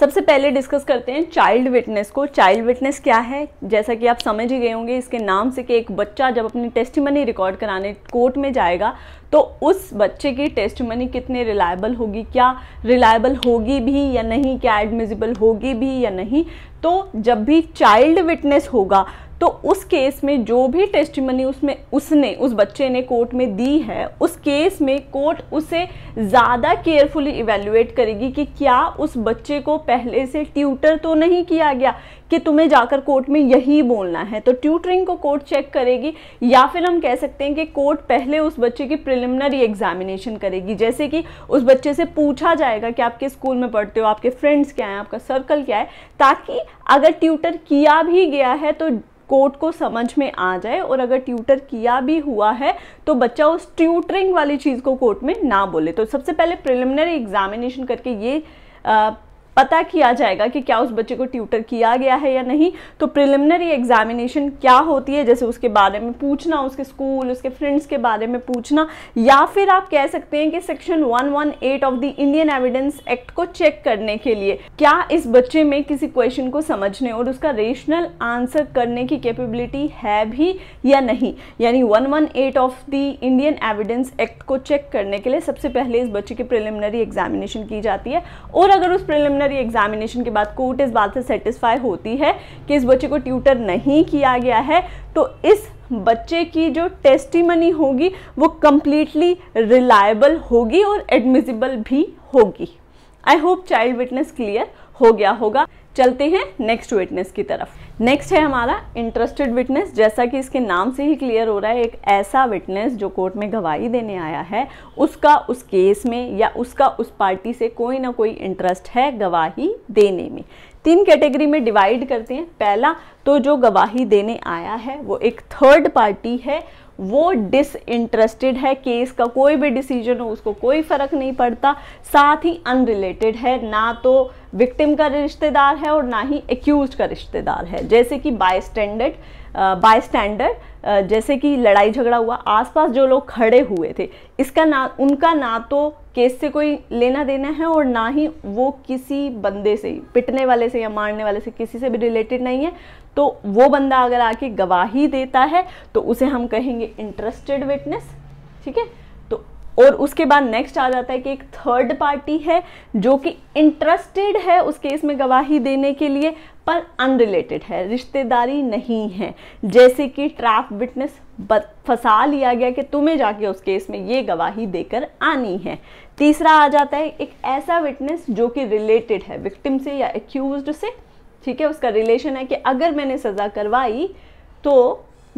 सबसे पहले डिस्कस करते हैं चाइल्ड विटनेस को चाइल्ड विटनेस क्या है जैसा कि आप समझ ही गए होंगे इसके नाम से कि एक बच्चा जब अपनी टेस्टमनी रिकॉर्ड कराने कोर्ट में जाएगा तो उस बच्चे की टेस्टमनी कितने रिलायबल होगी क्या रिलायबल होगी भी या नहीं क्या एडमिजिबल होगी भी या नहीं तो जब भी चाइल्ड विटनेस होगा तो उस केस में जो भी टेस्टिमनी उसमें उसने उस बच्चे ने कोर्ट में दी है उस केस में कोर्ट उसे ज़्यादा केयरफुली इवेल्युएट करेगी कि क्या उस बच्चे को पहले से ट्यूटर तो नहीं किया गया कि तुम्हें जाकर कोर्ट में यही बोलना है तो ट्यूटरिंग को कोर्ट चेक करेगी या फिर हम कह सकते हैं कि कोर्ट पहले उस बच्चे की प्रिलिमिनरी एग्जामिनेशन करेगी जैसे कि उस बच्चे से पूछा जाएगा कि आपके स्कूल में पढ़ते हो आपके फ्रेंड्स क्या हैं आपका सर्कल क्या है ताकि अगर ट्यूटर किया भी गया है तो कोर्ट को समझ में आ जाए और अगर ट्यूटर किया भी हुआ है तो बच्चा उस ट्यूटरिंग वाली चीज़ को कोर्ट में ना बोले तो सबसे पहले प्रिलिमिनरी एग्जामिनेशन करके ये पता किया जाएगा कि क्या उस बच्चे को ट्यूटर किया गया है या नहीं तो प्रिलिमिनरी एग्जामिनेशन क्या होती है जैसे उसके बारे में पूछना उसके स्कूल उसके फ्रेंड्स के बारे में पूछना या फिर आप कह सकते हैं कि section 118 of the Indian evidence act को चेक करने के लिए क्या इस बच्चे में किसी क्वेश्चन को समझने और उसका रेशनल आंसर करने की कैपेबिलिटी है भी या नहीं यानी eight of the Indian evidence act को चेक करने के लिए सबसे पहले इस बच्चे की प्रिलिमिनरी एग्जामिनेशन की जाती है और अगर उस प्रिलिमिनरी प्रीलिमिनरी एग्जामिनेशन के बाद कोर्ट इस बात से सेटिस्फाई होती है कि इस बच्चे को ट्यूटर नहीं किया गया है तो इस बच्चे की जो टेस्टिमनी होगी वो कम्प्लीटली रिलायबल होगी और एडमिजिबल भी होगी I hope child witness clear हो गया होगा चलते हैं नेक्स्ट विटनेस की तरफ नेक्स्ट है हमारा इंटरेस्टेड विटनेस जैसा कि इसके नाम से ही क्लियर हो रहा है एक ऐसा विटनेस जो कोर्ट में गवाही देने आया है उसका उस केस में या उसका उस पार्टी से कोई ना कोई इंटरेस्ट है गवाही देने में तीन कैटेगरी में डिवाइड करते हैं पहला तो जो गवाही देने आया है वो एक थर्ड पार्टी है वो डिसइंटरेस्टेड है केस का कोई भी डिसीजन हो उसको कोई फ़र्क नहीं पड़ता साथ ही अनरिलेटेड है ना तो विक्टिम का रिश्तेदार है और ना ही एक्यूज का रिश्तेदार है जैसे कि बाय स्टैंडर्ड बाय स्टैंडर जैसे कि लड़ाई झगड़ा हुआ आसपास जो लोग खड़े हुए थे इसका ना उनका ना तो केस से कोई लेना देना है और ना ही वो किसी बंदे से पिटने वाले से या मारने वाले से किसी से भी रिलेटेड नहीं है तो वो बंदा अगर आके गवाही देता है तो उसे हम कहेंगे इंटरेस्टेड विटनेस ठीक है तो और उसके बाद नेक्स्ट आ जाता है कि एक थर्ड पार्टी है जो कि इंटरेस्टेड है उस केस में गवाही देने के लिए पर अनरिलेटेड है रिश्तेदारी नहीं है जैसे कि ट्रैप विटनेस फंसा लिया गया कि तुम्हें जाके उस केस में ये गवाही देकर आनी है तीसरा आ जाता है एक ऐसा विटनेस जो कि रिलेटेड है विक्टिम से या एक्यूज से ठीक है उसका रिलेशन है कि अगर मैंने सज़ा करवाई तो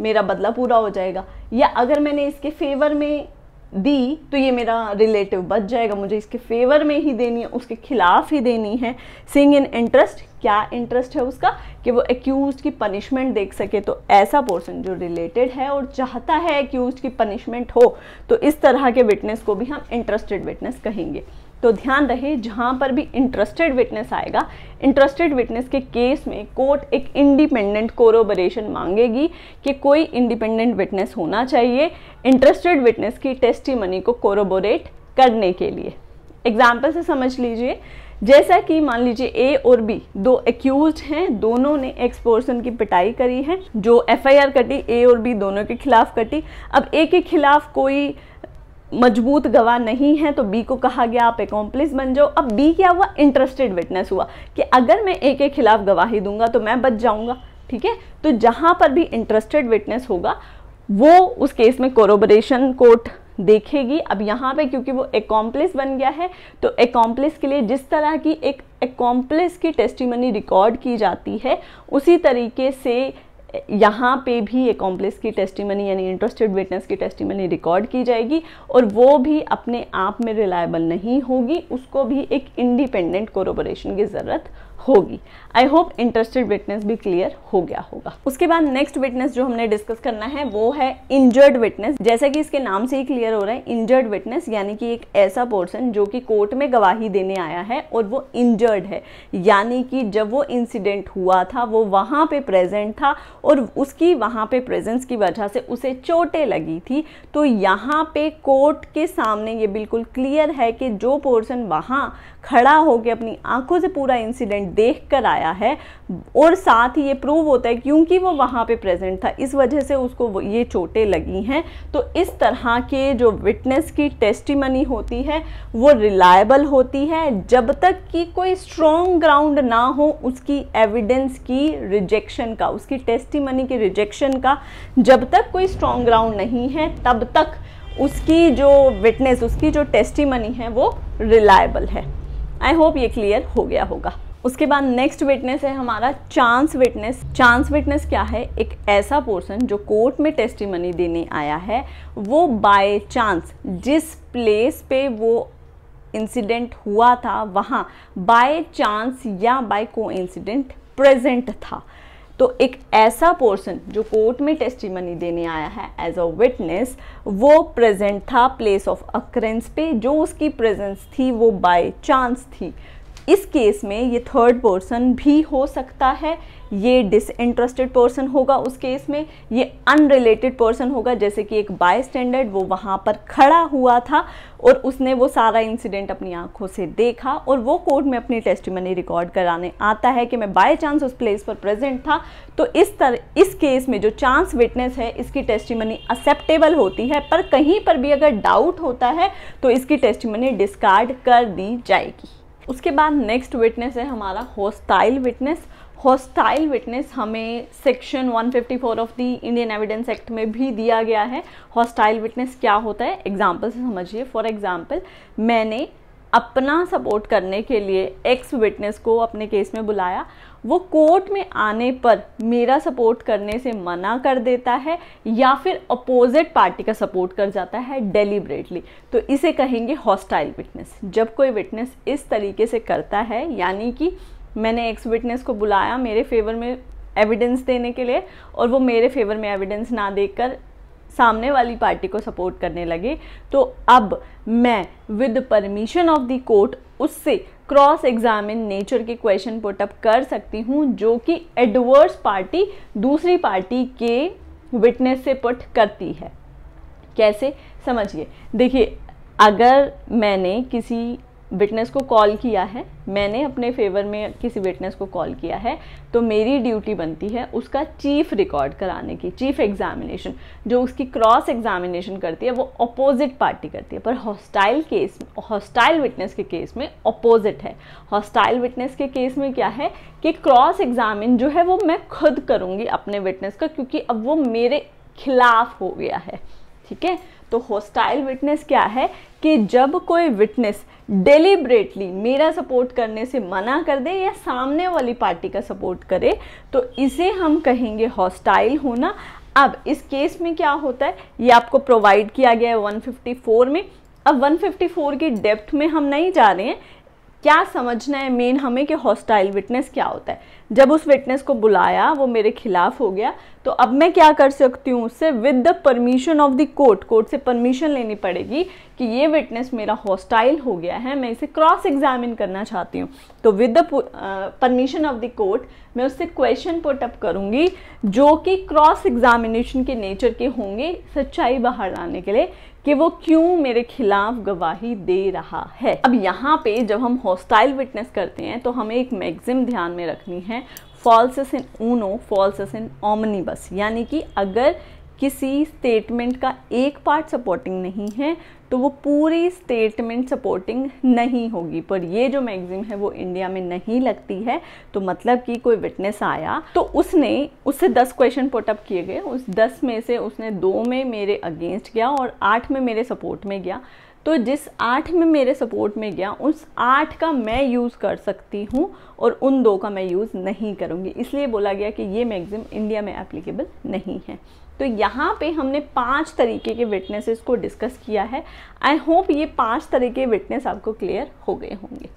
मेरा बदला पूरा हो जाएगा या अगर मैंने इसके फेवर में दी तो ये मेरा रिलेटिव बच जाएगा मुझे इसके फेवर में ही देनी है उसके खिलाफ ही देनी है सिंग इन इंटरेस्ट क्या इंटरेस्ट है उसका कि वो एक्यूज की पनिशमेंट देख सके तो ऐसा पोर्सन जो रिलेटेड है और चाहता है एक्यूज की पनिशमेंट हो तो इस तरह के विटनेस को भी हम इंटरेस्टेड विटनेस कहेंगे तो ध्यान रहे जहाँ पर भी इंटरेस्टेड विटनेस आएगा इंटरेस्टेड विटनेस के केस में कोर्ट एक इंडिपेंडेंट कोरोबरेशन मांगेगी कि कोई इंडिपेंडेंट विटनेस होना चाहिए इंटरेस्टेड विटनेस की मनी को कोरोबोरेट करने के लिए एग्जाम्पल से समझ लीजिए जैसा कि मान लीजिए ए और बी दो एक्यूज हैं दोनों ने एक्स पर्सन की पिटाई करी है जो एफआईआर कटी ए और बी दोनों के खिलाफ कटी अब ए के खिलाफ कोई मजबूत गवाह नहीं है तो बी को कहा गया आप एकम्प्लिस बन जाओ अब बी क्या हुआ इंटरेस्टेड विटनेस हुआ कि अगर मैं ए के खिलाफ गवाही दूंगा तो मैं बच जाऊंगा ठीक है तो जहाँ पर भी इंटरेस्टेड विटनेस होगा वो उस केस में कोरोबरेशन कोर्ट देखेगी अब यहाँ पे क्योंकि वो एकम्प्लिस बन गया है तो एकम्प्लिस के लिए जिस तरह की एक एकम्प्लिस की टेस्टिमनी रिकॉर्ड की जाती है उसी तरीके से यहाँ पे भी एकॉम्प्लेस की टेस्टिमनी यानी इंटरेस्टेड विटनेस की टेस्टिमनी रिकॉर्ड की जाएगी और वो भी अपने आप में रिलायबल नहीं होगी उसको भी एक इंडिपेंडेंट कोरोबोरेशन की ज़रूरत होगी आई होप इंटरेस्टेड विटनेस भी क्लियर हो गया होगा उसके बाद नेक्स्ट विटनेस जो हमने डिस्कस करना है वो है इंजर्ड विटनेस जैसा कि इसके नाम से ही क्लियर हो रहा है इंजर्ड विटनेस यानी कि एक ऐसा पर्सन जो कि कोर्ट में गवाही देने आया है और वो इंजर्ड है यानी कि जब वो इंसिडेंट हुआ था वो वहाँ पे प्रेजेंट था और उसकी वहाँ पे प्रेजेंस की वजह से उसे चोटें लगी थी तो यहाँ पे कोर्ट के सामने ये बिल्कुल क्लियर है कि जो पर्सन वहाँ खड़ा होकर अपनी आंखों से पूरा इंसिडेंट देख कर आया है और साथ ही ये प्रूव होता है क्योंकि वो वहाँ पे प्रेजेंट था इस वजह से उसको ये चोटें लगी हैं तो इस तरह के जो विटनेस की टेस्टिमनी होती है वो रिलायबल होती है जब तक कि कोई स्ट्रॉन्ग ग्राउंड ना हो उसकी एविडेंस की रिजेक्शन का उसकी टेस्टिमनी की रिजेक्शन का जब तक कोई स्ट्रॉन्ग ग्राउंड नहीं है तब तक उसकी जो विटनेस उसकी जो टेस्टिमनी है वो रिलायबल है आई होप ये क्लियर हो गया होगा उसके बाद नेक्स्ट विटनेस है हमारा चांस विटनेस चांस विटनेस क्या है एक ऐसा पर्सन जो कोर्ट में टेस्टिमनी देने आया है वो बाय चांस जिस प्लेस पे वो इंसिडेंट हुआ था वहाँ बाय चांस या बाय को प्रेजेंट था तो एक ऐसा पर्सन जो कोर्ट में टेस्टिमनी देने आया है एज अ विटनेस वो प्रेजेंट था प्लेस ऑफ अक्रेंस पे जो उसकी प्रेजेंस थी वो बाय चांस थी इस केस में ये थर्ड पर्सन भी हो सकता है ये डिसइंटरेस्टेड पर्सन होगा उस केस में ये अनरिलेटेड पर्सन होगा जैसे कि एक बाय स्टैंडर्ड वो वहाँ पर खड़ा हुआ था और उसने वो सारा इंसिडेंट अपनी आंखों से देखा और वो कोर्ट में अपनी टेस्टिमनी रिकॉर्ड कराने आता है कि मैं बाय चांस उस प्लेस पर प्रेजेंट था तो इस तरह इस केस में जो चांस विटनेस है इसकी टेस्टिमनी एक्सेप्टेबल होती है पर कहीं पर भी अगर डाउट होता है तो इसकी टेस्टिमनी डिस्कार्ड कर दी जाएगी उसके बाद नेक्स्ट विटनेस है हमारा हॉस्टाइल विटनेस हॉस्टाइल विटनेस हमें section 154 of the Indian evidence act में भी दिया गया है हॉस्टाइल विटनेस क्या होता है एग्जाम्पल से समझिए फॉर एग्जाम्पल मैंने अपना सपोर्ट करने के लिए एक्स विटनेस को अपने केस में बुलाया वो कोर्ट में आने पर मेरा सपोर्ट करने से मना कर देता है या फिर अपोजिट पार्टी का सपोर्ट कर जाता है डेलीबरेटली तो इसे कहेंगे हॉस्टाइल विटनेस जब कोई विटनेस इस तरीके से करता है यानी कि मैंने एक्स विटनेस को बुलाया मेरे फेवर में एविडेंस देने के लिए और वो मेरे फेवर में एविडेंस ना देकर सामने वाली पार्टी को सपोर्ट करने लगे तो अब मैं with permission of the court उससे क्रॉस एग्जामिन नेचर के क्वेश्चन पुटअप कर सकती हूँ जो कि एडवर्स पार्टी दूसरी पार्टी के विटनेस से पुट करती है कैसे समझिए देखिए अगर मैंने किसी विटनेस को कॉल किया है मैंने अपने फेवर में किसी विटनेस को कॉल किया है तो मेरी ड्यूटी बनती है उसका चीफ रिकॉर्ड कराने की चीफ एग्जामिनेशन जो उसकी क्रॉस एग्जामिनेशन करती है वो अपोजिट पार्टी करती है पर हॉस्टाइल केस हॉस्टाइल विटनेस के केस में अपोजिट है हॉस्टाइल विटनेस के केस में क्या है कि क्रॉस एग्जामिन जो है वो मैं खुद करूँगी अपने विटनेस का क्योंकि अब वो मेरे खिलाफ हो गया है ठीक है तो हॉस्टाइल विटनेस क्या है कि जब कोई विटनेस डेलीबरेटली मेरा सपोर्ट करने से मना कर दे या सामने वाली पार्टी का सपोर्ट करे तो इसे हम कहेंगे हॉस्टाइल होना अब इस केस में क्या होता है ये आपको प्रोवाइड किया गया है 154 में अब 154 की डेप्थ में हम नहीं जा रहे हैं क्या समझना है मेन हमें कि हॉस्टाइल विटनेस क्या होता है जब उस विटनेस को बुलाया वो मेरे खिलाफ हो गया तो अब मैं क्या कर सकती हूँ उससे with the permission of the court court से परमिशन लेनी पड़ेगी कि ये विटनेस मेरा हॉस्टाइल हो गया है मैं इसे क्रॉस एग्जामिन करना चाहती हूँ तो with the permission of the court मैं उससे क्वेश्चन पुट अप करूँगी जो कि क्रॉस एग्जामिनेशन के नेचर के होंगे सच्चाई बाहर लाने के लिए कि वो क्यों मेरे खिलाफ गवाही दे रहा है अब यहाँ पे जब हम हॉस्टाइल विटनेस करते हैं तो हमें एक मैग्जिम ध्यान में रखनी है हैं फॉल्सस इन ऊनो फॉल्सस इन ओमनीबस यानी कि अगर किसी स्टेटमेंट का एक पार्ट सपोर्टिंग नहीं है तो वो पूरी स्टेटमेंट सपोर्टिंग नहीं होगी पर ये जो मैगजीन है वो इंडिया में नहीं लगती है तो मतलब कि कोई विटनेस आया तो उसने उससे दस क्वेश्चन पुटअप किए गए उस दस में से उसने दो में मेरे अगेंस्ट गया और आठ में मेरे सपोर्ट में गया तो जिस आठ में मेरे सपोर्ट में गया उस आठ का मैं यूज़ कर सकती हूँ और उन दो का मैं यूज़ नहीं करूँगी इसलिए बोला गया कि ये मैगजिम इंडिया में एप्लीकेबल नहीं है तो यहाँ पे हमने पांच तरीके के विटनेसेस को डिस्कस किया है आई होप ये पांच तरीके विटनेस आपको क्लियर हो गए होंगे